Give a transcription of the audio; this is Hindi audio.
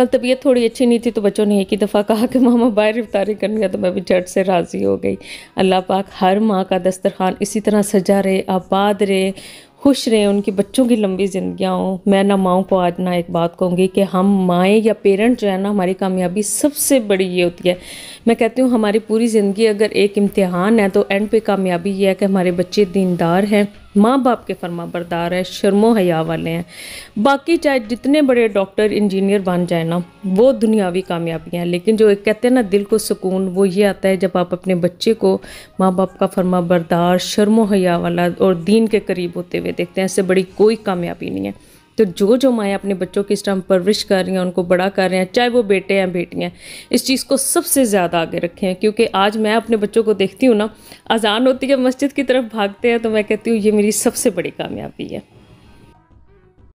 कल तबीयत थोड़ी अच्छी नहीं थी तो बच्चों ने एक ही दफ़ा कहा कि मामा बाहर इफ्तारी कर लिया तो मैं भी झट से राज़ी हो गई अल्लाह पाक हर माँ का दस्तरखान इसी तरह सजा रहे आबाद रहे खुश रहें उनके बच्चों की लंबी ज़िंदियाँ हों मैं ना माओ को आज ना एक बात कहूँगी कि हम माएँ या पेरेंट जो है ना हमारी कामयाबी सबसे बड़ी ये होती है मैं कहती हूँ हमारी पूरी ज़िंदगी अगर एक इम्तिहान है तो एंड पे कामयाबी ये है कि हमारे बच्चे दीनदार हैं माँ बाप के फर्मा बरदार है शर्मो हया वाले हैं बाकी चाहे जितने बड़े डॉक्टर इंजीनियर बन जाए ना वो दुनियावी कामयाबियाँ हैं लेकिन जो एक कहते हैं ना दिल को सुकून वो ये आता है जब आप अपने बच्चे को माँ बाप का फर्मा बरदार शर्मो हया वाला और दीन के करीब होते हुए देखते हैं इससे बड़ी कोई कामयाबी नहीं है तो जो जो माएँ अपने बच्चों की इस टाइम परवरिश कर रही हैं उनको बड़ा कर रहे हैं चाहे वो बेटे हैं बेटियाँ इस चीज़ को सबसे ज़्यादा आगे रखें क्योंकि आज मैं अपने बच्चों को देखती हूँ ना अजान होती है मस्जिद की तरफ भागते हैं तो मैं कहती हूँ ये मेरी सबसे बड़ी कामयाबी है